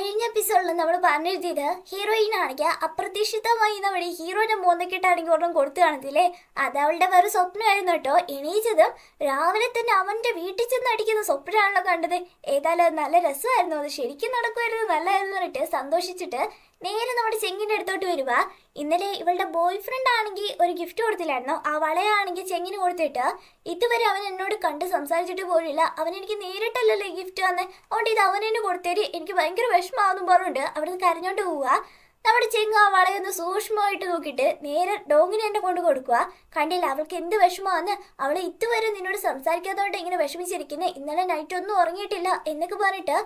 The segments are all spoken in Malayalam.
കഴിഞ്ഞ എപ്പിസോഡിൽ നമ്മൾ പറഞ്ഞിരുത്തിയത് ഹീറോയിൻ ആണെങ്കിൽ അപ്രതീക്ഷിതമായി നമ്മുടെ ഹീറോയിനെ മൂന്നക്കെട്ടാണെങ്കിൽ ഒരെണ്ണം കൊടുത്തു കാണത്തില്ലേ അത് അവളുടെ വേറെ സ്വപ്നമായിരുന്നു കേട്ടോ എണീച്ചത് രാവിലെ തന്നെ അവൻ്റെ വീട്ടിൽ ചെന്ന് അടിക്കുന്ന സ്വപ്നമാണല്ലോ കണ്ടത് ഏതായാലും അത് നല്ല രസമായിരുന്നു അത് ശരിക്കും നടക്കുമായിരുന്നു നല്ലതായിരുന്നു പറഞ്ഞിട്ട് സന്തോഷിച്ചിട്ട് നേരെ നമ്മുടെ ചെങ്ങിൻ്റെ അടുത്തോട്ട് വരുക ഇന്നലെ ഇവളുടെ ബോയ് ഫ്രണ്ട് ആണെങ്കിൽ ഒരു ഗിഫ്റ്റ് കൊടുത്തില്ലായിരുന്നോ ആ വളയാണെങ്കിൽ ചെങ്ങിന് കൊടുത്തിട്ട് ഇതുവരെ അവൻ എന്നോട് കണ്ട് സംസാരിച്ചിട്ട് പോലില്ല അവൻ എനിക്ക് നേരിട്ടല്ലല്ലോ ഈ ഗിഫ്റ്റ് വന്ന് അതുകൊണ്ട് ഇത് അവൻ എന്നെ കൊടുത്തേര് എനിക്ക് ഭയങ്കര വിഷമമാണെന്നും പറഞ്ഞുകൊണ്ട് അവിടെ നിന്ന് കരഞ്ഞോണ്ട് പോവുക നമ്മുടെ ചെങ്ങ വളരെ ഒന്ന് സൂക്ഷ്മമായിട്ട് നോക്കിയിട്ട് നേരെ ഡോങ്ങിനെ എന്നെ കൊണ്ട് കൊടുക്കുക കണ്ടില്ല അവൾക്ക് എന്ത് വിഷമമാണ് അവൾ ഇതുവരെ നിന്നോട് സംസാരിക്കാത്തതുകൊണ്ട് ഇങ്ങനെ വിഷമിച്ചിരിക്കുന്നത് ഇന്നലെ നൈറ്റ് ഒന്നും ഉറങ്ങിയിട്ടില്ല എന്നൊക്കെ പറഞ്ഞിട്ട്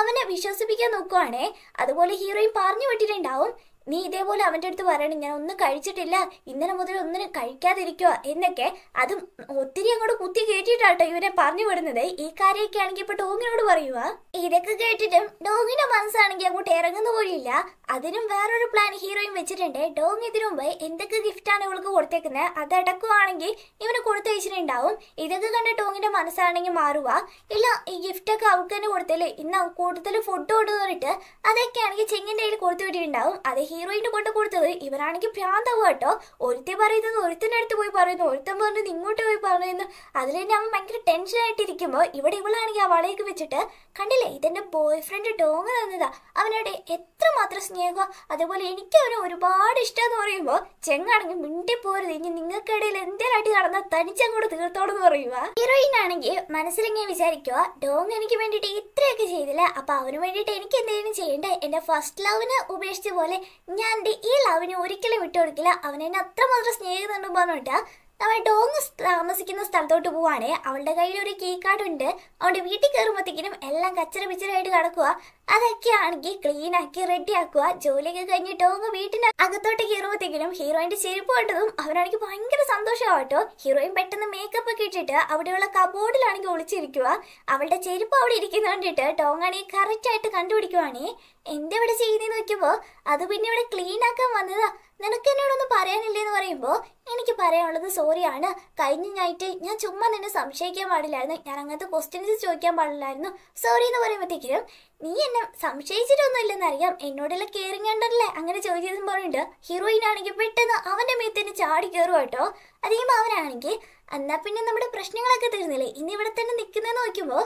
അവനെ വിശ്വസിപ്പിക്കാൻ നോക്കുവാണേ അതുപോലെ ഹീറോയിൻ പറഞ്ഞു വിട്ടിട്ടുണ്ടാവും നീ ഇതേപോലെ അവൻ്റെ അടുത്ത് പറയണേ ഞാൻ ഒന്നും കഴിച്ചിട്ടില്ല ഇന്നലെ മുതൽ ഒന്നിനും കഴിക്കാതിരിക്കുക എന്നൊക്കെ അതും ഒത്തിരി അങ്ങോട്ട് കുത്തി കേട്ടിട്ടാട്ടോ ഇവരെ പറഞ്ഞു വിടുന്നത് ഈ കാര്യമൊക്കെ ആണെങ്കിൽ ഇപ്പൊ ഡോങ്ങിനോട് പറയുക ഇതൊക്കെ കേട്ടിട്ടും ഡോങ്ങിന്റെ മനസ്സാണെങ്കിൽ അങ്ങോട്ട് ഇറങ്ങുന്ന പോലില്ല അതിനും വേറൊരു പ്ലാൻ ഹീറോയും വെച്ചിട്ടുണ്ട് ഡോങ് ഇതിനു മുമ്പ് എന്തൊക്കെ ഗിഫ്റ്റാണ് ഇവൾക്ക് കൊടുത്തേക്കുന്നത് അടക്കുവാണെങ്കിൽ ഇവന് കൊടുത്തു വെച്ചിട്ടുണ്ടാവും ഇതൊക്കെ കണ്ട് ടോങ്ങിന്റെ മനസ്സാണെങ്കിൽ മാറുക ഇല്ല ഈ ഗിഫ്റ്റൊക്കെ അവൾക്ക് തന്നെ കൊടുത്തല്ലേ ഇന്ന് കൂടുതൽ ഫുഡ് കൊടുത്തു പറഞ്ഞിട്ട് അതൊക്കെയാണെങ്കിൽ ചെങ്ങിന്റെ കയ്യിൽ കൊടുത്തു വിട്ടിട്ടുണ്ടാവും അത് ഹീറോയിന്റെ കൊണ്ട് കൊടുത്തത് ഇവരാണെങ്കിൽ ഭ്രാന്താവുക കേട്ടോ ഒരുത്തി പറയുന്നത് ഒരുത്തിൻ്റെ അടുത്ത് പോയി പറയുന്നു ഒരുത്തൻ പറഞ്ഞത് ഇങ്ങോട്ട് പോയി പറയുന്നു അതിൽ തന്നെ അവൻ ഭയങ്കര ആയിട്ടിരിക്കുമ്പോൾ ഇവിടെ ഇവളാണെങ്കിൽ ആ വളയൊക്കെ വെച്ചിട്ട് കണ്ടില്ലേ ഇതെന്റെ ബോയ് ഫ്രണ്ട് ഡോങ് തന്നതാ അവനോട് എത്രമാത്രം മാത്രം കുഞ്ഞേങ്ക അതേപോലെ എനിക്ക് അവനെ ഒരുപാട് ഇഷ്ടം എന്ന് പറയുമ്പോൾ ചെങ്ങാണെങ്കിൽ മിണ്ടിപ്പോരുത് ഇനി നിങ്ങൾക്കിടയിൽ എന്തേലും അടി നടന്നാൽ തനിച്ചങ്ങോട്ട് തീർത്തോടെന്ന് പറയുക ഹീറോയിൻ ആണെങ്കിൽ മനസ്സിലിങ്ങനെ വിചാരിക്കുക ഡോങ് എനിക്ക് വേണ്ടിയിട്ട് ഇത്രയൊക്കെ ചെയ്തില്ല അപ്പൊ അവന് വേണ്ടിയിട്ട് എനിക്ക് എന്തെങ്കിലും ചെയ്യണ്ടേ എന്റെ ഫസ്റ്റ് ലവിന് ഉപേക്ഷിച്ച പോലെ ഞാൻ എന്റെ ഈ ലവിനെ ഒരിക്കലും വിട്ടുകൊടുക്കില്ല അവൻ എന്നെ അത്രമാത്രം സ്നേഹിക്കുന്നുണ്ട് പറഞ്ഞിട്ടാ നമ്മൾ ഡോങ് താമസിക്കുന്ന സ്ഥലത്തോട്ട് പോവാണേ അവളുടെ കയ്യിൽ ഒരു കീ കാർഡ് ഉണ്ട് അവളുടെ വീട്ടിൽ കയറുമ്പോഴത്തേക്കിനും എല്ലാം കച്ചറ പിച്ചറായിട്ട് കിടക്കുക അതൊക്കെ ആണെങ്കിൽ ക്ലീൻ ആക്കി റെഡി ആക്കുക ജോലിയൊക്കെ കഴിഞ്ഞ് ഡോങ് വീട്ടിന് അകത്തോട്ട് കയറുമ്പോഴത്തേക്കിനും ഹീറോയിന്റെ ചെരുപ്പ് കണ്ടതും അവനാണെങ്കിൽ ഭയങ്കര സന്തോഷമാവട്ടോ ഹീറോയിൻ പെട്ടെന്ന് മേക്കപ്പ് ഒക്കെ ഇട്ടിട്ട് അവിടെയുള്ള കബോർഡിലാണെങ്കിൽ ഒളിച്ചിരിക്കുക അവളുടെ ചെരുപ്പ് അവിടെ ഇരിക്കുന്ന കണ്ടിട്ട് ആണെങ്കിൽ കറക്റ്റ് ആയിട്ട് കണ്ടുപിടിക്കുവാണെങ്കിൽ എന്താ ഇവിടെ ചെയ്യുന്നതെന്ന് അത് പിന്നെ ഇവിടെ ക്ലീൻ ആക്കാൻ വന്നതാ നിനക്ക് എന്നോടൊന്നും പറയാനില്ലേ എന്ന് പറയുമ്പോൾ എനിക്ക് പറയാനുള്ളത് സോറിയാണ് കഴിഞ്ഞ നൈറ്റ് ഞാൻ ചുമ്മാ നിന്നെ സംശയിക്കാൻ പാടില്ലായിരുന്നു ഞാൻ അങ്ങനത്തെ ക്വസ്റ്റ്യൻസ് ചോദിക്കാൻ പാടില്ലായിരുന്നു സോറി എന്ന് പറയുമ്പോഴത്തേക്കും നീ എന്നെ സംശയിച്ചിട്ടൊന്നും അറിയാം എന്നോടുള്ള കെയറിങ് ഉണ്ടല്ലേ അങ്ങനെ ചോദിച്ചതും പറയുന്നുണ്ട് ഹീറോയിൻ ആണെങ്കിൽ പെട്ടെന്ന് അവൻ്റെ തന്നെ ചാടി കയറും കേട്ടോ അധികം അവനാണെങ്കിൽ എന്നാൽ പിന്നെ നമ്മുടെ പ്രശ്നങ്ങളൊക്കെ തീർന്നില്ലേ ഇനി ഇവിടെ തന്നെ നിൽക്കുന്നതെന്ന് നോക്കുമ്പോൾ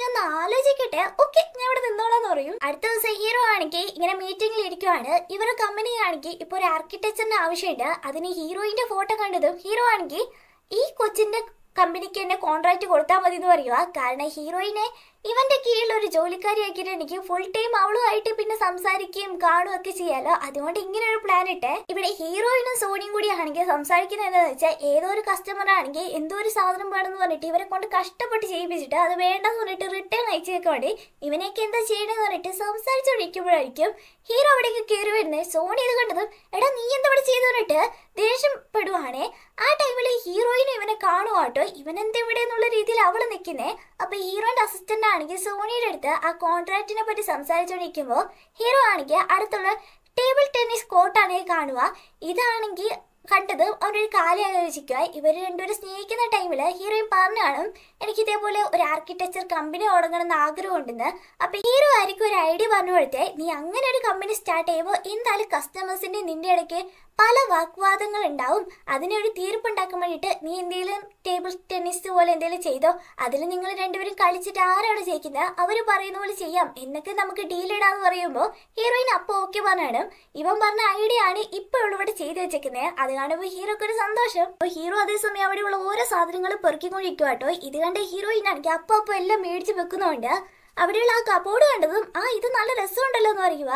ഞാൻ ആലോചിക്കട്ടെ ഓക്കെ ഞാൻ ഇവിടെ നിന്നോളാന്ന് പറയും അടുത്ത ദിവസം ഹീറോ ആണെങ്കിൽ ഇങ്ങനെ മീറ്റിംഗിൽ ഇരിക്കുവാണ് ഇവരുടെ കമ്പനി ആണെങ്കിൽ ഇപ്പോൾ ഒരു ആർക്കിടെക്ചറിന്റെ ആവശ്യമുണ്ട് അതിന് ഹീറോയിന്റെ ഫോട്ടോ കണ്ടതും ഹീറോ ആണെങ്കിൽ ഈ കൊച്ചിന്റെ കമ്പനിക്ക് എന്നെ കോൺട്രാക്ട് കൊടുത്താൽ മതി എന്ന് പറയുക കാരണം ഹീറോയിനെ ഇവന്റെ കീഴിൽ ഒരു ജോലിക്കാരിയാക്കിയിട്ട് എനിക്ക് ഫുൾ ടൈം അവളുമായിട്ട് പിന്നെ സംസാരിക്കുകയും കാണുകയും ഒക്കെ ചെയ്യാലോ അതുകൊണ്ട് ഇങ്ങനെ ഒരു പ്ലാൻ ഇട്ട് ഇവിടെ ഹീറോയിനും സോണിയും കൂടി ആണെങ്കിൽ സംസാരിക്കുന്നത് എന്താണെന്ന് വെച്ചാൽ ഏതോ ഒരു കസ്റ്റമർ ആണെങ്കിൽ എന്തോ ഒരു സാധനം വേണമെന്ന് പറഞ്ഞിട്ട് ഇവരെ കൊണ്ട് കഷ്ടപ്പെട്ട് ചെയ്യിപ്പിച്ചിട്ട് അത് വേണ്ടെന്ന് പറഞ്ഞിട്ട് റിട്ടേൺ അയച്ചേക്ക് വേണ്ടി ഇവനെയൊക്കെ എന്താ ചെയ്യണമെന്ന് പറഞ്ഞിട്ട് സംസാരിച്ചുകൊണ്ടിരിക്കുമ്പോഴായിരിക്കും ഹീറോ അവിടേക്ക് കയറി വരുന്നത് സോണി ഇത് കണ്ടതും എടാ നീ എന്താ ഇവിടെ ചെയ്തു പറഞ്ഞിട്ട് ദേഷ്യപ്പെടുവാണേ ആ ടൈമിൽ ഹീറോയിനെ ഇവനെ കാണുവാട്ടോ ഇവനെന്താ ഇവിടെ എന്നുള്ള രീതിയിൽ അവള് നിൽക്കുന്നേ അപ്പൊ ഹീറോയിന്റെ അസിസ്റ്റന്റ് ആണെങ്കിൽ സോണിയുടെ അടുത്ത് ആ കോൺട്രാക്റ്റിനെ പറ്റി സംസാരിച്ചുകൊണ്ടിരിക്കുമ്പോൾ ഹീറോ ആണെങ്കിൽ അടുത്തുള്ള ടേബിൾ ടെന്നീസ് കോർട്ടാണ് കാണുക ഇതാണെങ്കിൽ കണ്ടത് അവരൊരു കാലയാലോചിക്കുക ഇവർ രണ്ടുപേരും സ്നേഹിക്കുന്ന ടൈമിൽ ഹീറോയിൻ പറഞ്ഞു കാണും എനിക്ക് ഇതേപോലെ ഒരു ആർക്കിടെക്ചർ കമ്പനി തുടങ്ങണം എന്ന് ആഗ്രഹമുണ്ടെന്ന് അപ്പൊ ഹീറോ ആയിരിക്കും ഒരു ഐഡിയ പറഞ്ഞു നീ അങ്ങനെ ഒരു കമ്പനി സ്റ്റാർട്ട് ചെയ്യുമ്പോൾ എന്തായാലും കസ്റ്റമേഴ്സിന്റെ നിന്റെ ഇടയ്ക്ക് പല വാഗ്വാദങ്ങൾ ഉണ്ടാവും അതിനെ ഒരു തീർപ്പുണ്ടാക്കാൻ വേണ്ടിയിട്ട് നീ എന്തെങ്കിലും ടേബിൾ ടെന്നീസ് പോലെ എന്തെങ്കിലും ചെയ്തോ അതിൽ നിങ്ങൾ രണ്ടുപേരും കളിച്ചിട്ട് ആരാണ് ജയിക്കുന്നത് അവർ പറയുന്ന പോലെ ചെയ്യാം എന്നൊക്കെ നമുക്ക് ഡീൽ ഇടാന്ന് പറയുമ്പോൾ ഹീറോയിൻ അപ്പൊ ഓക്കെ പറഞ്ഞാണ് ഇവൻ പറഞ്ഞ ഐഡിയ ആണ് ഇപ്പൊ ഇവിടെ ചെയ്തു വെച്ചേക്കുന്നത് അത് കാണുമ്പോൾ ഹീറോക്ക് ഒരു സന്തോഷം ഹീറോ അതേസമയം അവിടെയുള്ള ഓരോ സാധനങ്ങളും പെറുക്കിക്കൊണ്ടിരിക്കുക കേട്ടോ ഇത് അല്ലാണ്ട് ഹീറോയിൻ ആണെങ്കിൽ എല്ലാം മേടിച്ച് വെക്കുന്നോണ്ട് അവിടെയുള്ള ആ കബോർഡ് കണ്ടതും ആ ഇത് നല്ല രസമുണ്ടല്ലോ എന്ന് പറയുക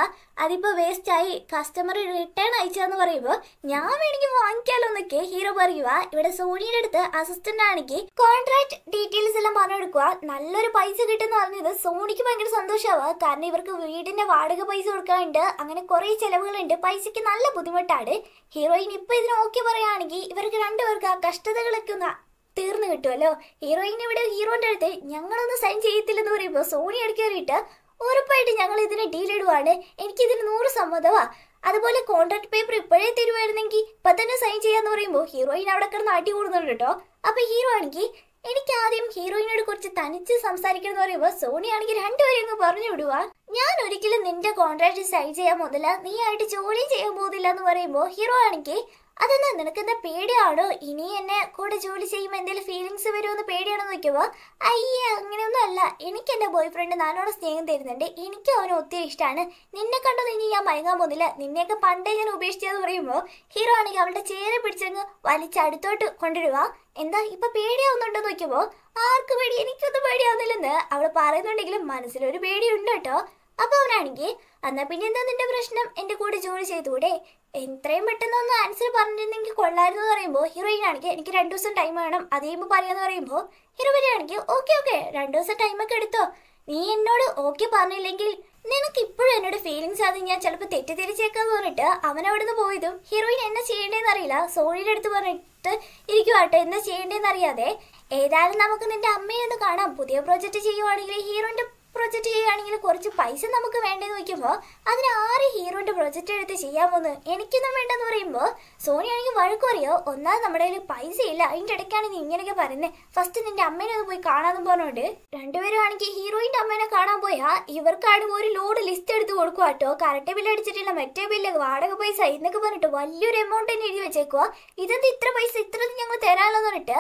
അതിപ്പോ വേസ്റ്റ് ആയി കസ്റ്റമർ റിട്ടേൺ അയച്ചെന്ന് പറയുമ്പോൾ ഞാൻ വേണമെങ്കിൽ വാങ്ങിക്കാലോ എന്നൊക്കെ ഹീറോ പറയുക ഇവിടെ സോണിയുടെ അടുത്ത് അസിസ്റ്റന്റ് ആണെങ്കിൽ കോൺട്രാക്ട് ഡീറ്റെയിൽസ് എല്ലാം പറഞ്ഞു കൊടുക്കുക നല്ലൊരു പൈസ കിട്ടുമെന്ന് പറഞ്ഞത് സോണിക്ക് ഭയങ്കര സന്തോഷമാവുക കാരണം ഇവർക്ക് വീടിന്റെ വാടക പൈസ കൊടുക്കാനുണ്ട് അങ്ങനെ കുറെ ചെലവുകളുണ്ട് പൈസക്ക് നല്ല ബുദ്ധിമുട്ടാണ് ഹീറോയിൻ ഇപ്പൊ ഇതിന് ഓക്കെ പറയുകയാണെങ്കിൽ ഇവർക്ക് രണ്ടുപേർക്ക് ആ കഷ്ടതകളൊക്കെ ഒന്ന് തീർന്നു കിട്ടുമല്ലോ ഹീറോയിൻ ഇവിടെ ഹീറോന്റെ അടുത്ത് ഞങ്ങളൊന്നും സൈൻ ചെയ്യത്തില്ലെന്ന് പറയുമ്പോൾ സോണി അടുക്കേറിയിട്ട് ഉറപ്പായിട്ട് ഞങ്ങൾ ഇതിനെ ഡീലിടുവാണ് ഇതിന് നൂറ് സമ്മതമാ അതുപോലെ കോൺട്രാക്ട് പേപ്പർ ഇപ്പോഴേ തരുമായിരുന്നെങ്കിൽ ഇപ്പൊ തന്നെ സൈൻ ചെയ്യാന്ന് പറയുമ്പോൾ ഹീറോയിൻ അവിടെ കിടന്ന് അടി കൂടുന്നുണ്ട് കേട്ടോ അപ്പൊ ഹീറോ ആണെങ്കിൽ എനിക്ക് ആദ്യം ഹീറോയിനോട് കുറച്ച് തനിച്ച് സംസാരിക്കണം എന്ന് പറയുമ്പോൾ സോണി ആണെങ്കിൽ രണ്ടുപേരെയും അങ്ങ് പറഞ്ഞു വിടുവാ ഞാൻ ഒരിക്കലും നിന്റെ കോൺട്രാക്ട് സൈൻ ചെയ്യാൻ മുതല നീ ആയിട്ട് ജോലി ചെയ്യാൻ പോകുന്നില്ല എന്ന് പറയുമ്പോൾ ഹീറോ ആണെങ്കിൽ അതെന്നാ എന്താ പേടിയാണോ ഇനി എന്നെ കൂടെ ജോലി ചെയ്യുമ്പോൾ എന്തെങ്കിലും ഫീലിങ്സ് വരുമെന്ന് പേടിയാണോ നോക്കുമ്പോൾ അയ്യേ അങ്ങനെയൊന്നും അല്ല എനിക്ക് എൻ്റെ ബോയ് ഫ്രണ്ട് നാനോട് സ്നേഹം തരുന്നുണ്ട് എനിക്ക് അവനെ ഒത്തിരി ഇഷ്ടമാണ് നിന്നെ കണ്ടത് ഇനി ഞാൻ മയങ്ങാൻ പോകുന്നില്ല നിന്നെയൊക്കെ പണ്ടേ ഞാൻ ഉപേക്ഷിച്ചതെന്ന് പറയുമ്പോൾ ഹീറോ ആണെങ്കിൽ അവളുടെ ചേരെ പിടിച്ചങ്ങ് വലിച്ചടുത്തോട്ട് കൊണ്ടുവരിക എന്താ ഇപ്പൊ പേടിയാവുന്നുണ്ടോ നോക്കുമ്പോൾ ആർക്ക് പേടി എനിക്കൊന്നും പേടിയാവുന്നില്ലെന്ന് അവൾ പറയുന്നുണ്ടെങ്കിലും മനസ്സിലൊരു പേടിയുണ്ട് കേട്ടോ അപ്പോൾ അവനാണെങ്കിൽ എന്നാ പിന്നെ എന്താ നിന്റെ പ്രശ്നം എന്റെ കൂടെ ജോലി ചെയ്തുകൂടെ എത്രയും പെട്ടെന്ന് ഒന്ന് ആൻസർ പറഞ്ഞിരുന്നെങ്കിൽ കൊള്ളായിരുന്നു എന്ന് പറയുമ്പോൾ ഹീറോയിൻ ആണെങ്കിൽ എനിക്ക് രണ്ടു ദിവസം ടൈം വേണം അത് കഴിയുമ്പോൾ പറയാന്ന് പറയുമ്പോൾ ഹീറോയിൻ ആണെങ്കിൽ ഓക്കെ ഓക്കെ രണ്ടു ദിവസം ടൈമൊക്കെ എടുത്തോ നീ എന്നോട് ഓക്കെ പറഞ്ഞില്ലെങ്കിൽ നിനക്ക് ഇപ്പോഴും എന്നോട് ഫീലിങ്സ് ആദ്യം ഞാൻ ചിലപ്പോൾ തെറ്റിദ്ധരിച്ചേക്കാന്ന് പറഞ്ഞിട്ട് അവൻ അവിടെ നിന്ന് പോയതും ഹീറോയിൻ എന്നാ ചെയ്യേണ്ടതെന്ന് അറിയില്ല സോണിയുടെ അടുത്ത് പറഞ്ഞിട്ട് ഇരിക്കുവാട്ടെ എന്താ ചെയ്യേണ്ടതെന്ന് അറിയാതെ ഏതായാലും നമുക്ക് നിന്റെ അമ്മയെ ഒന്ന് കാണാം പുതിയ പ്രോജക്റ്റ് ചെയ്യുവാണെങ്കിൽ ഹീറോയിൻ്റെ പ്രൊജക്റ്റ് ചെയ്യുകയാണെങ്കിൽ കുറച്ച് പൈസ നമുക്ക് വേണ്ടെന്ന് വയ്ക്കുമ്പോൾ അതിന് ആറ് ഹീറോന്റെ പ്രൊജക്റ്റ് എടുത്ത് ചെയ്യാമോന്ന് എനിക്കൊന്നും വേണ്ടെന്ന് പറയുമ്പോൾ സോണി ആണെങ്കിൽ വഴക്ക് അറിയോ ഒന്നാമത് നമ്മുടെ കയ്യിൽ പൈസ ഇല്ല അതിൻ്റെ ഇടയ്ക്കാണ് നീ ഇങ്ങനെയൊക്കെ പറയുന്നത് ഫസ്റ്റ് നിന്റെ അമ്മേനെ ഒന്ന് പോയി കാണാമെന്ന് പറഞ്ഞുകൊണ്ട് രണ്ടുപേരും ആണെങ്കിൽ ഹീറോയിൻ്റെ അമ്മേനെ കാണാൻ പോയാൽ ഇവർക്കാണ് ഒരു ലോഡ് ലിസ്റ്റ് എടുത്ത് കൊടുക്കുക കേട്ടോ കറക്റ്റ് ബില്ല് അടിച്ചിട്ടില്ല മറ്റേ ബില്ല് വാടക പൈസ എന്നൊക്കെ പറഞ്ഞിട്ട് വലിയൊരു എമൗണ്ട് തന്നെ എഴുതി വെച്ചേക്കുക ഇതെന്ത് ഇത്ര പൈസ ഇത്ര ഞങ്ങൾ തരാമല്ലോ എന്ന് പറഞ്ഞിട്ട്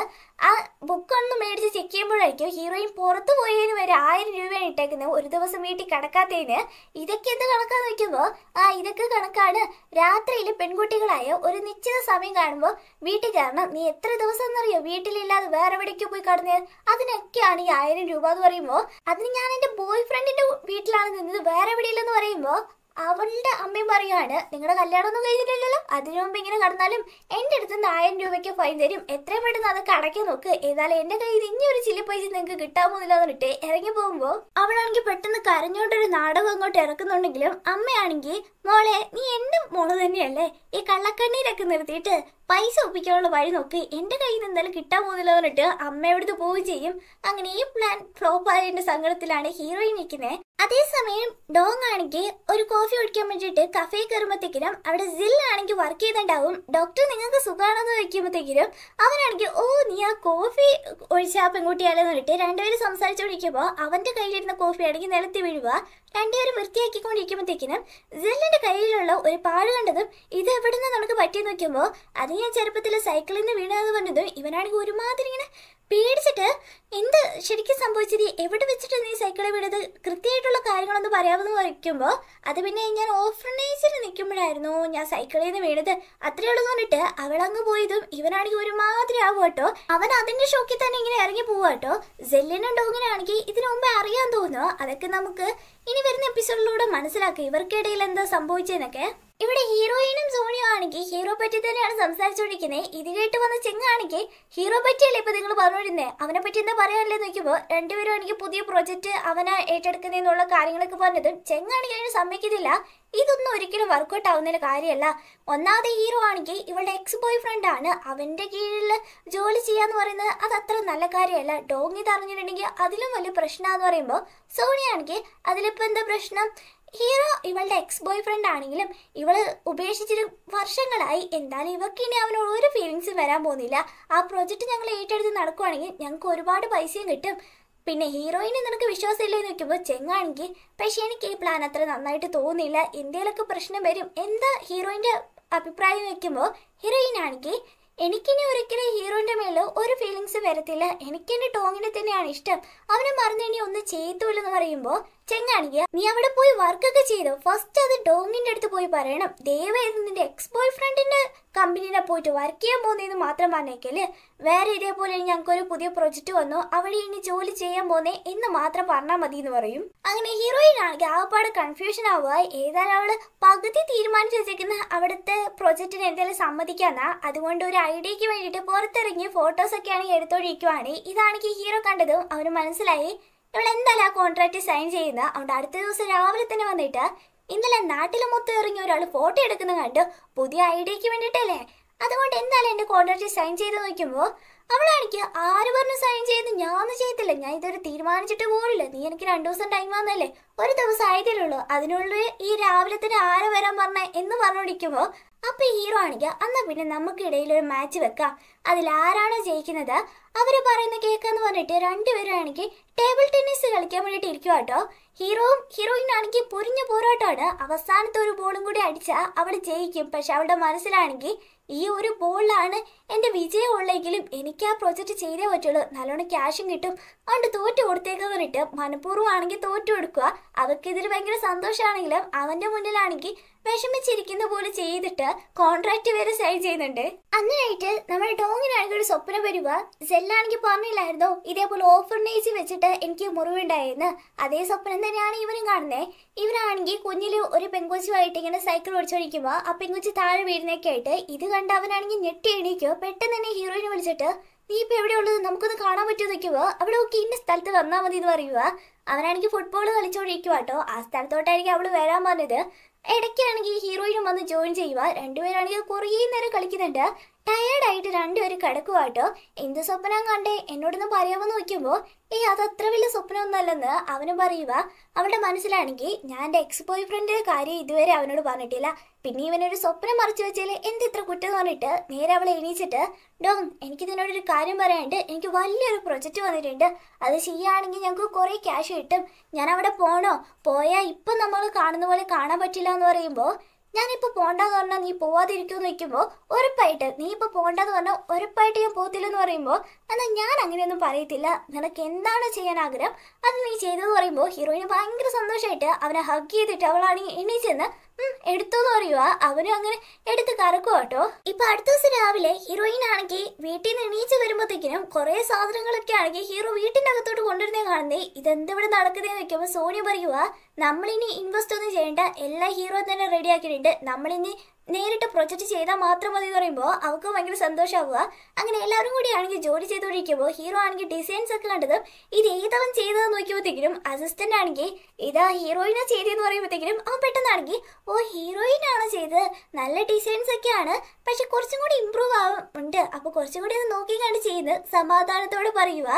ആ ഒന്ന് മേടിച്ച് ചെക്ക് ചെയ്യുമ്പോഴായിരിക്കും ഹീറോയിൻ പുറത്തു പോയതിന് വരെ ആയിരം രൂപയാണ് ഇട്ടേക്കുന്നത് ഒരു ദിവസം വീട്ടിൽ കിടക്കാത്തതിന് ഇതൊക്കെ എന്ത് കണക്കാന്ന് വെക്കുമ്പോൾ ആ ഇതൊക്കെ കണക്കാണ് രാത്രിയിൽ പെൺകുട്ടികളായ ഒരു നിശ്ചിത സമയം കാണുമ്പോൾ വീട്ടിൽ കയറണം നീ എത്ര ദിവസം എന്നറിയോ വീട്ടിലില്ലാതെ വേറെ എവിടേക്ക് പോയി കടന്നത് അതിനൊക്കെയാണ് ഈ ആയിരം രൂപ എന്ന് പറയുമ്പോൾ അതിന് ഞാൻ എൻ്റെ ബോയ് ഫ്രണ്ടിൻ്റെ വീട്ടിലാണ് നിന്നത് വേറെ എവിടെയില്ലെന്ന് പറയുമ്പോൾ അവളുടെ അമ്മയും പറയാണ് നിങ്ങളുടെ കല്യാണം ഒന്നും കഴിഞ്ഞിട്ടില്ലല്ലോ അതിനു മുമ്പ് ഇങ്ങനെ കടന്നാലും എൻ്റെ അടുത്ത് നിന്ന് രൂപയ്ക്ക് ഫൈൻ തരും എത്രയും പെട്ടെന്ന് അത് കടക്കി നോക്ക് ഏതായാലും എൻ്റെ കയ്യിൽ ഇനി ഒരു ചില്ലി പൈസ നിങ്ങൾക്ക് കിട്ടാമോന്നില്ല എന്നിട്ട് ഇറങ്ങി പോകുമ്പോ അവളാണെങ്കിൽ പെട്ടെന്ന് കരഞ്ഞോണ്ടൊരു നാടകം അങ്ങോട്ട് ഇറക്കുന്നുണ്ടെങ്കിലും അമ്മയാണെങ്കിൽ മോളെ നീ എന്റെ മോള് തന്നെയല്ലേ ഈ കള്ളക്കണ്ണീരൊക്കെ നിർത്തിയിട്ട് പൈസ ഒപ്പിക്കാനുള്ള വഴി നോക്ക് എൻ്റെ കയ്യിൽ നിന്ന് എന്തായാലും കിട്ടാൻ പോകുന്നില്ല എന്നിട്ട് അമ്മയോടുത്ത് പോവുകയും ചെയ്യും അങ്ങനെ ഈ പ്ലാൻ ഫ്ലോപ്പ് ആയതിന്റെ സങ്കടത്തിലാണ് ഹീറോയിൻ നിൽക്കുന്നത് അതേസമയം ഡോങ് ആണെങ്കിൽ ഒരു കോഫി കുടിക്കാൻ വേണ്ടിയിട്ട് കഫേ കയറുമ്പോഴത്തേക്കിനും അവിടെ ജില്ലാണെങ്കിൽ വർക്ക് ചെയ്തിട്ടുണ്ടാവും ഡോക്ടർ നിങ്ങൾക്ക് സുഖമാണെന്ന് ചോദിക്കുമ്പോഴത്തേക്കിനും അവനാണെങ്കിൽ ഓ നീ ആ കോഫി ഒഴിച്ച ആ പെൺകുട്ടിയാളെന്ന് പറഞ്ഞിട്ട് രണ്ടുപേരും സംസാരിച്ചുകൊണ്ടിരിക്കുമ്പോൾ അവൻ്റെ കയ്യിലിരുന്ന കോഫി ആണെങ്കിൽ നിലത്തി വീഴുക രണ്ടുപേരും വൃത്തിയാക്കിക്കൊണ്ടിരിക്കുമ്പോഴത്തേക്കിനും ജില്ലിൻ്റെ കയ്യിലുള്ള ഒരു പാട് കണ്ടതും ഇത് എവിടെ നിന്ന് നമുക്ക് പറ്റി നോക്കുമ്പോൾ അത് ഞാൻ ചെറുപ്പത്തിൽ സൈക്കിളിൽ നിന്ന് വീണതെന്ന് പറഞ്ഞതും ഇവനാണെങ്കിൽ ഒരുമാതിരി ഇങ്ങനെ പേടിച്ചിട്ട് എന്ത് ശരിക്കും സംഭവിച്ചത് എവിടെ വെച്ചിട്ട് നീ സൈക്കിളിൽ വീണത് കൃത്യമായിട്ടുള്ള കാര്യങ്ങളൊന്നും പറയാമെന്ന് വയ്ക്കുമ്പോൾ അത് പിന്നെ ഞാൻ ഓർഫനേജിൽ നിൽക്കുമ്പോഴായിരുന്നു ഞാൻ സൈക്കിളിൽ നിന്ന് വീണത് അത്രയേ ഉള്ളൂ പറഞ്ഞിട്ട് അവളങ്ങ് പോയതും ഇവനാണെങ്കിൽ ഒരുമാതിരി ആവും കേട്ടോ അവൻ അതിൻ്റെ ഷോക്കിൽ തന്നെ ഇങ്ങനെ ഇറങ്ങി പോവാ കേട്ടോ ജെല്ലിനും ഡോങ്ങിനാണെങ്കിൽ ഇതിനു മുമ്പേ അറിയാൻ തോന്നുന്നു അതൊക്കെ നമുക്ക് ഇനി വരുന്ന എപ്പിസോഡിലൂടെ മനസ്സിലാക്കുക ഇവർക്കിടയിൽ എന്താ സംഭവിച്ചതെന്നൊക്കെ ഇവിടെ ഹീറോയിനും സോണിയും ആണെങ്കിൽ ഹീറോ പറ്റി തന്നെയാണ് സംസാരിച്ചുകൊണ്ടിരിക്കുന്നത് ഇത് കേട്ട് വന്ന ചെങ്ങാണെങ്കിൽ ഹീറോ പറ്റിയല്ലേ ഇപ്പൊ നിങ്ങൾ പറഞ്ഞോണ്ടിരുന്നേ അവനെ പറ്റി എന്താ പറയാനല്ലേ നോക്കുമ്പോൾ രണ്ടുപേരും ആണെങ്കിൽ പുതിയ പ്രൊജക്റ്റ് അവനെ ഏറ്റെടുക്കുന്നതിനുള്ള കാര്യങ്ങളൊക്കെ പറഞ്ഞതും ചെങ്ങാണെങ്കിൽ അതിന് സമ്മതിക്കുന്നില്ല ഇതൊന്നും ഒരിക്കലും വർക്കൗട്ട് ആവുന്നതിന് കാര്യമല്ല ഒന്നാമത് ഹീറോ ആണെങ്കിൽ ഇവളുടെ എക്സ് ബോയ് ഫ്രണ്ട് ആണ് അവൻ്റെ കീഴിൽ ജോലി ചെയ്യാന്ന് പറയുന്നത് അത് അത്ര നല്ല കാര്യമല്ല ഡോങ്ങി തറഞ്ഞിട്ടുണ്ടെങ്കിൽ അതിലും വലിയ പ്രശ്നമാണെന്ന് പറയുമ്പോൾ സോണിയാണെങ്കിൽ അതിലിപ്പോൾ എന്താ പ്രശ്നം ഹീറോ ഇവളുടെ എക്സ് ബോയ് ഫ്രണ്ട് ആണെങ്കിലും ഇവള് ഉപേക്ഷിച്ചിട്ട് വർഷങ്ങളായി എന്തായാലും ഇവർക്ക് ഇനി അവനോട് ഒരു ഫീലിങ്സ് വരാൻ പോകുന്നില്ല ആ പ്രൊജക്റ്റ് ഞങ്ങൾ ഏറ്റെടുത്ത് നടക്കുവാണെങ്കിൽ ഞങ്ങൾക്ക് ഒരുപാട് പൈസയും കിട്ടും പിന്നെ ഹീറോയിനെ നിനക്ക് വിശ്വാസം ഇല്ലെന്ന് വെക്കുമ്പോൾ ചെങ്ങാണെങ്കിൽ പക്ഷേ എനിക്ക് ഈ പ്ലാൻ അത്ര നന്നായിട്ട് തോന്നുന്നില്ല എന്തെങ്കിലുമൊക്കെ പ്രശ്നം വരും എന്താ ഹീറോയിൻ്റെ അഭിപ്രായം വെക്കുമ്പോൾ ആണെങ്കിൽ എനിക്കിനി ഒരിക്കലും ഹീറോന്റെ മേലോ ഒരു ഫീലിങ്സ് വരത്തില്ല എനിക്ക് എന്റെ ടോങ്ങിനെ തന്നെയാണ് ഇഷ്ടം അവനെ മറന്നു ഇനി ഒന്ന് ചെയ്തുള്ളൂ പറയുമ്പോൾ ചെങ്ങാണിക്ക് നീ അവിടെ പോയി വർക്കൊക്കെ ചെയ്തോ ഫസ്റ്റ് അത് ടോങ്ങിന്റെ അടുത്ത് പോയി പറയണം ദയവായി നിന്റെ എക്സ് ബോയ് ഫ്രണ്ടിന്റെ കമ്പനിയുടെ പോയിട്ട് വർക്ക് ചെയ്യാൻ പോകുന്നതെന്ന് മാത്രം പറഞ്ഞേക്കല് വേറെ ഇതേപോലെ ഞങ്ങൾക്കൊരു പുതിയ പ്രൊജക്റ്റ് വന്നു അവിടെ ഇനി ജോലി ചെയ്യാൻ പോകുന്നേ എന്ന് മാത്രം പറഞ്ഞാൽ മതി എന്ന് പറയും അങ്ങനെ ഹീറോയിൻ ആണെങ്കിൽ ആകെപ്പാട് കൺഫ്യൂഷൻ ആവുക ഏതായാലും അവള് പകുതി തീരുമാനിച്ചു വെച്ചേക്കുന്ന അവിടുത്തെ പ്രൊജക്റ്റിന് എന്തായാലും സമ്മതിക്കാന്നാ അതുകൊണ്ട് ഒരു ഐഡിയക്ക് വേണ്ടിയിട്ട് പുറത്തിറങ്ങി ഫോട്ടോസ് ഒക്കെ ആണെങ്കിൽ എടുത്തോണ്ടിരിക്കുവാണ് ഇതാണെങ്കിൽ ഹീറോ കണ്ടതും അവന് മനസ്സിലായി ഇവിടെ എന്തായാലും ആ കോൺട്രാക്ട് സൈൻ ചെയ്യുന്ന അവിടെ അടുത്ത ദിവസം രാവിലെ തന്നെ വന്നിട്ട് ഇന്നലെ നാട്ടിലെ മൊത്തം ഇറങ്ങി ഒരാൾ ഫോട്ടോ എടുക്കുന്ന കണ്ടു പുതിയ ഐഡിയക്ക് വേണ്ടിട്ടല്ലേ അതുകൊണ്ട് എന്തായാലും എന്റെ കോൺട്രാക്ട് സൈൻ ചെയ്ത് നോക്കുമ്പോൾ അവളാണെങ്കിൽ ആര് പറഞ്ഞു സൈൻ ചെയ്ത് ഞാനൊന്നും ചെയ്തില്ല ഞാൻ ഇതൊരു തീരുമാനിച്ചിട്ട് പോലില്ല നീ എനിക്ക് രണ്ടു ദിവസം ടൈം വന്നല്ലേ ഒരു ദിവസം ആയതിലുള്ളൂ അതിനുള്ളിൽ ഈ രാവിലെ തന്നെ ആരെ വരാൻ പറഞ്ഞ എന്ന് പറഞ്ഞോണ്ടിരിക്കുമ്പോ അപ്പൊ ഹീറോ ആണെങ്കിൽ അന്ന് പിന്നെ നമുക്കിടയിൽ ഒരു മാച്ച് വെക്കാം അതിൽ ആരാണോ ജയിക്കുന്നത് അവര് പറയുന്ന കേൾക്കാന്ന് പറഞ്ഞിട്ട് രണ്ടുപേരും ആണെങ്കിൽ ടേബിൾ ടെന്നീസ് കളിക്കാൻ വേണ്ടിട്ട് ഇരിക്കുക കേട്ടോ ഹീറോയും ഹീറോയിൻ ആണെങ്കിൽ പൊരിഞ്ഞ പോരാട്ടമാണ് അവസാനത്തെ ഒരു ബോളും കൂടി അടിച്ചാൽ അവൾ ജയിക്കും പക്ഷെ അവളുടെ മനസ്സിലാണെങ്കിൽ ഈ ഒരു ബോളിലാണ് എന്റെ വിജയം ഉള്ളെങ്കിലും എനിക്ക് ആ പ്രോജക്റ്റ് ചെയ്തേ പറ്റുള്ളൂ നല്ലോണം ക്യാഷും കിട്ടും അതുകൊണ്ട് തോറ്റ് കൊടുത്തേക്കെന്ന് പറഞ്ഞിട്ട് മനഃപൂർവ്വമാണെങ്കിൽ തോറ്റു കൊടുക്കുക അവർക്കിതിൽ ഭയങ്കര സന്തോഷമാണെങ്കിലും അവന്റെ മുന്നിലാണെങ്കിൽ വിഷമിച്ചിരിക്കുന്ന പോലെ ചെയ്തിട്ട് കോൺട്രാക്ട് വരെ സൈൻ ചെയ്യുന്നുണ്ട് അങ്ങനെയായിട്ട് നമ്മുടെ ഡോങ്ങിനാണെങ്കിൽ ഒരു സ്വപ്നം വരുവ സെല്ലാണെങ്കിൽ പറഞ്ഞില്ലായിരുന്നോ ഇതേപോലെ ഓഫർ ഓഫർനേജ് വെച്ചിട്ട് എനിക്ക് മുറിവുണ്ടായിരുന്നു അതേ സ്വപ്നം തന്നെയാണ് ഇവരും കാണുന്നത് ഇവരാണെങ്കിൽ കുഞ്ഞിൽ ഒരു പെങ്കുച്ചുമായിട്ട് ഇങ്ങനെ സൈക്കിൾ ഓടിച്ചോടിക്കുമ്പോൾ ആ പെങ്കൊച്ചു താഴെ വീഴുന്നൊക്കെ ആയിട്ട് ഇത് കണ്ട് അവനാണെങ്കിൽ ഞെട്ടി എണീക്കോ പെട്ടെന്ന് തന്നെ ഹീറോയിനെ വിളിച്ചിട്ട് നീ ഇപ്പൊ ഉള്ളത് നമുക്കൊന്ന് കാണാൻ പറ്റുമോ അവിടെ ഒക്കെ ഇന്ന സ്ഥലത്ത് വന്നാൽ മതി എന്ന് പറയുക അവനാണെങ്കിൽ ഫുട്ബോൾ കളിച്ചോണ്ടിരിക്കുവാട്ടോ ആ സ്ഥലത്തോട്ടായിരിക്കും അവള് വരാൻ പറഞ്ഞത് ഇടയ്ക്കാണെങ്കിൽ ഹീറോയിനും വന്ന് ജോയിൻ ചെയ്യുക രണ്ടുപേരാണെങ്കിൽ കുറേ നേരം കളിക്കുന്നുണ്ട് ടയേർഡായിട്ട് രണ്ടുപേരും കേട്ടോ എന്ത് സ്വപ്നം കണ്ടേ എന്നോടൊന്ന് പറയാമെന്ന് നോക്കുമ്പോൾ ഏ അത് അത്ര വലിയ സ്വപ്നമൊന്നുമല്ലെന്ന് അവനും പറയുക അവളുടെ മനസ്സിലാണെങ്കിൽ ഞാൻ എൻ്റെ എക്സ് ബോയ് ഫ്രണ്ടിൻ്റെ കാര്യം ഇതുവരെ അവനോട് പറഞ്ഞിട്ടില്ല പിന്നെ ഇവനൊരു സ്വപ്നം മറച്ചു വെച്ചാൽ എന്തിത്ര കുറ്റം പറഞ്ഞിട്ട് നേരെ അവളെ എണീച്ചിട്ട് ഡോങ് എനിക്ക് ഇതിനോടൊരു കാര്യം പറയാനുണ്ട് എനിക്ക് വലിയൊരു പ്രൊജക്റ്റ് വന്നിട്ടുണ്ട് അത് ചെയ്യുകയാണെങ്കിൽ ഞങ്ങൾക്ക് കുറേ ക്യാഷ് കിട്ടും ഞാൻ അവിടെ പോകണോ പോയാൽ ഇപ്പം നമ്മൾ കാണുന്ന പോലെ കാണാൻ പറ്റില്ല എന്ന് പറയുമ്പോൾ ഞാനിപ്പോൾ പോകണ്ടെന്ന് പറഞ്ഞാൽ നീ പോവാതിരിക്കുമെന്ന് വയ്ക്കുമ്പോൾ ഉറപ്പായിട്ട് നീ ഇപ്പോൾ പോകണ്ടെന്ന് പറഞ്ഞാൽ ഉറപ്പായിട്ട് ഞാൻ പോകത്തില്ലെന്ന് പറയുമ്പോൾ എന്നാൽ ഞാൻ അങ്ങനെയൊന്നും പറയത്തില്ല നിനക്ക് എന്താണ് ചെയ്യാൻ ആഗ്രഹം അത് നീ ചെയ്തതെന്ന് പറയുമ്പോൾ ഹീറോയിന് ഭയങ്കര സന്തോഷമായിട്ട് അവനെ ഹഗ് ചെയ്തിട്ട് അവളാണെങ്കിൽ എണീച്ചെന്ന് എടുത്തോന്ന് പറയുക അവനും അങ്ങനെ എടുത്ത് കറക്കുക കേട്ടോ ഇപ്പൊ അടുത്ത ദിവസം രാവിലെ ഹീറോയിൻ ആണെങ്കിൽ വീട്ടിൽ നിന്ന് എണീച്ച് വരുമ്പോഴത്തേക്കിനും കുറെ സാധനങ്ങളൊക്കെ ആണെങ്കിൽ ഹീറോ വീട്ടിന്റെ അകത്തോട്ട് കൊണ്ടുവരുന്നേ കാണുന്നേ ഇതെന്തിവിടെ നടക്കുന്നതെന്ന് വെക്കുമ്പോൾ സോണിയ പറയുക നമ്മളിനി ഇൻവെസ്റ്റ് ഒന്നും ചെയ്യേണ്ട എല്ലാ ഹീറോ തന്നെ ആക്കിയിട്ടുണ്ട് നമ്മളിനി നേരിട്ട് പ്രൊജക്റ്റ് ചെയ്താൽ മാത്രം മതി എന്ന് പറയുമ്പോൾ അവൾക്ക് ഭയങ്കര സന്തോഷമാവുക അങ്ങനെ എല്ലാവരും കൂടി ആണെങ്കിൽ ജോലി ചെയ്തുകൊണ്ടിരിക്കുമ്പോൾ ഹീറോ ആണെങ്കിൽ ഡിസൈൻസ് ഒക്കെ കണ്ടത് ഇത് ഏതവൻ ചെയ്തതെന്ന് നോക്കിയപ്പോഴത്തേക്കും അസിസ്റ്റന്റ് ആണെങ്കിൽ ഇതാ ഹീറോയിനാ ചെയ്തതെന്ന് പറയുമ്പോഴത്തേക്കും അവൻ പെട്ടെന്നാണെങ്കിൽ ഓ ഹീറോയിനാണ് ചെയ്തത് നല്ല ഡിസൈൻസ് ഒക്കെയാണ് പക്ഷെ കുറച്ചും കൂടി ഇമ്പ്രൂവ് ആവുന്നുണ്ട് അപ്പോൾ കുറച്ചും കൂടി അത് നോക്കി കണ്ട് ചെയ്യുന്നത് സമാധാനത്തോടെ പറയുക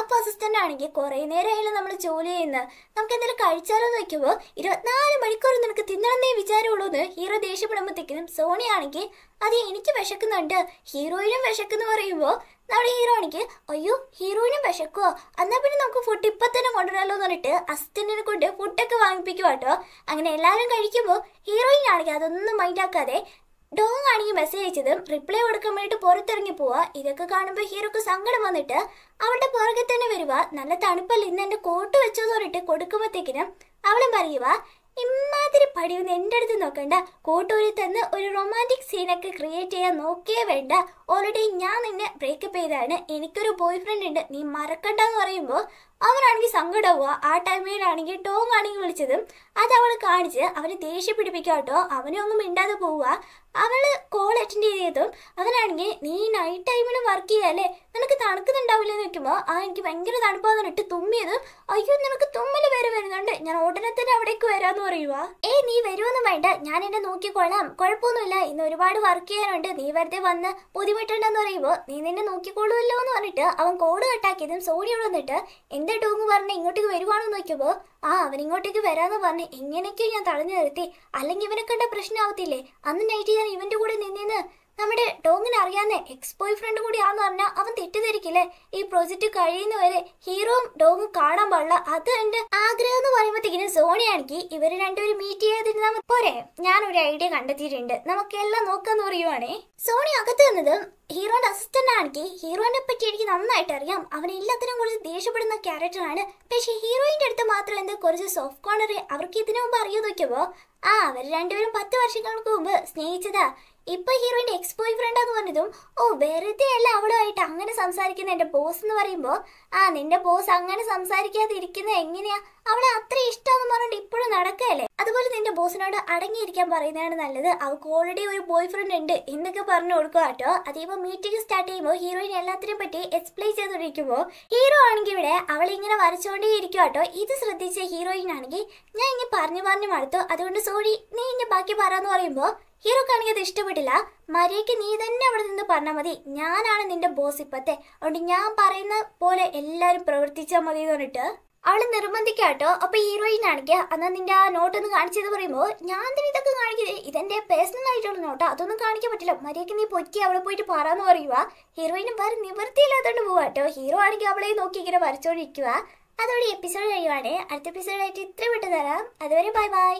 അപ്പൊ അസിസ്റ്റന്റ് ആണെങ്കിൽ കുറേ നേരമായാലും നമ്മൾ ജോലി ചെയ്യുന്നത് നമുക്ക് എന്തെങ്കിലും കഴിച്ചാലോന്ന് വെക്കുമ്പോ ഇരുപത്തിനാല് മണിക്കൂർ നിനക്ക് തിന്നണമെന്നേ വിചാരമുള്ളൂ എന്ന് ഹീറോ സോണി ആണെങ്കിൽ അത് എനിക്ക് വിശക്കുന്നുണ്ട് ഹീറോയിനും വിശക്കുന്നു പറയുമ്പോ നമ്മുടെ ആണെങ്കിൽ അയ്യോ ഹീറോയിനും വിശക്കുവോ എന്നാൽ പിന്നെ നമുക്ക് ഫുഡ് ഇപ്പൊ തന്നെ കൊണ്ടുവരാമല്ലോ എന്ന് പറഞ്ഞിട്ട് അസിസ്റ്റന്റിനെ കൊണ്ട് ഫുഡൊക്കെ വാങ്ങിപ്പിക്കുവാട്ടോ അങ്ങനെ എല്ലാവരും കഴിക്കുമ്പോൾ ആണെങ്കിൽ അതൊന്നും മൈൻഡാക്കാതെ ഡോങ് ആണെങ്കിൽ മെസ്സേജ് അയച്ചതും റിപ്ലൈ കൊടുക്കാൻ വേണ്ടിട്ട് പുറത്തിറങ്ങി പോവാ ഇതൊക്കെ കാണുമ്പോൾ ഹീറോക്ക് സങ്കടം വന്നിട്ട് അവളുടെ പുറകെ തന്നെ വരുക നല്ല തണുപ്പല്ല ഇന്ന് എന്റെ കോട്ട് വെച്ചു പറഞ്ഞിട്ട് കൊടുക്കുമ്പോഴത്തേക്കിനും അവളും പറയുക ഇമാതിരി പടിയൊന്നും എൻ്റെ അടുത്ത് നോക്കണ്ട കോട്ടൂരിൽ തന്ന് ഒരു റൊമാൻറ്റിക് സീനൊക്കെ ക്രിയേറ്റ് ചെയ്യാൻ നോക്കിയേ വേണ്ട ഓൾറെഡി ഞാൻ നിന്നെ ബ്രേക്കപ്പ് ചെയ്താണ് എനിക്കൊരു ബോയ് ഫ്രണ്ട് ഉണ്ട് നീ മറക്കണ്ടെന്ന് പറയുമ്പോൾ അവനാണെങ്കിൽ സങ്കടമാവുക ആ ടൈമിലാണെങ്കിൽ ടോം ആണെങ്കിൽ വിളിച്ചതും അത് അവൾ കാണിച്ച് അവനെ ദേഷ്യം അവനെ ഒന്നും മിണ്ടാതെ പോവുക അവൾ കോൾ അറ്റൻഡ് ചെയ്തതും അവനാണെങ്കിൽ നീ നൈറ്റ് ടൈമിൽ വർക്ക് ചെയ്യാല്ലേ നിനക്ക് തണുക്കുന്നുണ്ടാവില്ലെന്ന് എന്ന് വെക്കുമ്പോൾ ആ എനിക്ക് ഭയങ്കര തണുപ്പാന്ന് ഇട്ട് തുമ്മിയതും അയ്യോ നിനക്ക് തുമ്മൽ വരെ വരുന്നുണ്ട് ഞാൻ ഉടനെ തന്നെ അവിടേക്ക് വരാന്ന് പറയുക ഏ നീ വരുമെന്നും വേണ്ട ഞാൻ എന്നെ നോക്കിക്കൊള്ളാം കുഴപ്പമൊന്നുമില്ല ഇന്ന് ഒരുപാട് വർക്ക് ചെയ്യാനുണ്ട് നീ വെറുതെ വന്ന് ബുദ്ധിമുട്ടുണ്ടെന്ന് പറയുമ്പോൾ നീ നിന്നെ നോക്കിക്കൊള്ളുമല്ലോ എന്ന് പറഞ്ഞിട്ട് അവൻ കോഡ് കട്ടാക്കിയതും സോണിയോട് വന്നിട്ട് എന്താ എന്റെ ടോങ് പറഞ്ഞ് ഇങ്ങോട്ടേക്ക് വരുവാണെന്ന് നോക്കിയപ്പോ ആ അവൻ ഇങ്ങോട്ടേക്ക് വരാന്ന് പറഞ്ഞ് എങ്ങനെയൊക്കെയോ ഞാൻ തടഞ്ഞു നിർത്തി അല്ലെങ്കിൽ ഇവനെ കണ്ട പ്രശ്നമാവത്തില്ലേ അന്ന് നൈറ്റ് ഞാൻ ഇവന്റെ കൂടെ നിന്നേന്ന് നമ്മുടെ ടോങ്ങിനെ അറിയാവുന്ന എക്സ് ബോയ് ഫ്രണ്ട് ആന്ന് പറഞ്ഞാൽ അവൻ തെറ്റിദ്ധരിക്കില്ലേ ഈ പ്രോജക്റ്റ് വരെ ഹീറോയും ഡോങ്ങും കാണാൻ പാടില്ല അത് എന്റെ ആഗ്രഹം എന്ന് പറയുമ്പോഴത്തേക്കിനും സോണിയാണെങ്കിൽ ഇവർ രണ്ടുപേരും മീറ്റ് ചെയ്യാതിരുന്നാൽ പോരെ ഞാൻ ഒരു ഐഡിയ കണ്ടെത്തിയിട്ടുണ്ട് നമുക്ക് എല്ലാം നോക്കാന്ന് പറയുവാണേ സോണി അകത്ത് നിന്നതും ഹീറോന്റെ അസിസ്റ്റന്റ് ആണെങ്കിൽ ഹീറോനെ പറ്റി എനിക്ക് നന്നായിട്ട് അറിയാം അവൻ എല്ലാത്തിനും കുറിച്ച് ദേഷ്യപ്പെടുന്ന ക്യാരക്ടറാണ് പക്ഷേ ഹീറോയിന്റെ അടുത്ത് മാത്രം എന്ത് കുറച്ച് സോഫ്റ്റ് കോർണർ അവർക്ക് ഇതിനു മുമ്പ് അറിയാൻ നോക്കിയപ്പോ ആ അവർ രണ്ടുപേരും പത്ത് വർഷങ്ങൾക്ക് മുമ്പ് സ്നേഹിച്ചതാ ഇപ്പൊ ഹീറോയിന്റെ എക്സ് ബോയ് എന്ന് പറഞ്ഞതും ഓ വെറുതെ അല്ല അവളുമായിട്ട് അങ്ങനെ സംസാരിക്കുന്ന എന്റെ ബോസ് എന്ന് പറയുമ്പോ ആ നിന്റെ ബോസ് അങ്ങനെ സംസാരിക്കാതെ ഇരിക്കുന്നത് എങ്ങനെയാ അവളെ അത്ര ഇഷ്ടമെന്ന് പറഞ്ഞിട്ട് ഇപ്പോഴും നടക്കല്ലേ അതുപോലെ നിന്റെ ബോസിനോട് അടങ്ങിയിരിക്കാൻ പറയുന്നതാണ് നല്ലത് അവൾക്ക് ഓൾറെഡി ഒരു ബോയ് ഫ്രണ്ട് ഉണ്ട് എന്നൊക്കെ പറഞ്ഞു കൊടുക്കുക കേട്ടോ അതേപോലെ മീറ്റിംഗ് സ്റ്റാർട്ട് ചെയ്യുമ്പോൾ ഹീറോയിൻ എല്ലാത്തിനെ പറ്റി എക്സ്പ്ലെയിൻ ചെയ്തുകൊണ്ടിരിക്കുമ്പോൾ ഹീറോ ആണെങ്കിൽ ഇവിടെ അവളിങ്ങനെ വരച്ചുകൊണ്ടേ ഇരിക്കും കേട്ടോ ഇത് ശ്രദ്ധിച്ച ഹീറോയിൻ ആണെങ്കിൽ ഞാൻ ഇനി പറഞ്ഞു പറഞ്ഞു മടുത്തു അതുകൊണ്ട് സോറി നീ ഇനി ബാക്കി പറയാന്ന് പറയുമ്പോൾ ഹീറോക്കാണെങ്കിൽ അത് ഇഷ്ടപ്പെട്ടില്ല മരിയയ്ക്ക് നീ തന്നെ അവിടെ നിന്ന് പറഞ്ഞാൽ മതി ഞാനാണ് നിന്റെ ബോസ് ഇപ്പത്തെ അതുകൊണ്ട് ഞാൻ പറയുന്ന പോലെ എല്ലാവരും പ്രവർത്തിച്ചാൽ മതി എന്ന് പറഞ്ഞിട്ട് അവള് നിർബന്ധിക്കാട്ടോ അപ്പൊ ഹീറോയിൻ ആണെങ്കിൽ അന്ന് നിന്റെ ആ നോട്ട് ഒന്ന് കാണിച്ചത് പറയുമ്പോൾ ഞാൻ തന്നെ ഇതൊക്കെ കാണിക്കുന്നത് ഇതെന്റെ പേഴ്സണൽ ആയിട്ടുള്ള നോട്ട് അതൊന്നും കാണിക്കാൻ പറ്റില്ല മര്യാദക്ക് നീ പൊക്കി അവിടെ പോയിട്ട് പറയാന്ന് പറയുക ഹീറോയിന് വേറെ നിവൃത്തിയില്ലാത്തോണ്ട് പോവാട്ടോ ഹീറോ ആണെങ്കിൽ അവളെ നോക്കി ഇങ്ങനെ വരച്ചോണ്ടിരിക്കുക അതോടെ എപ്പിസോഡ് കഴിയുവാണ് അടുത്ത എപ്പിസോഡായിട്ട് ഇത്രയും വിട്ടു തരാം അതുവരെ ബൈ ബൈ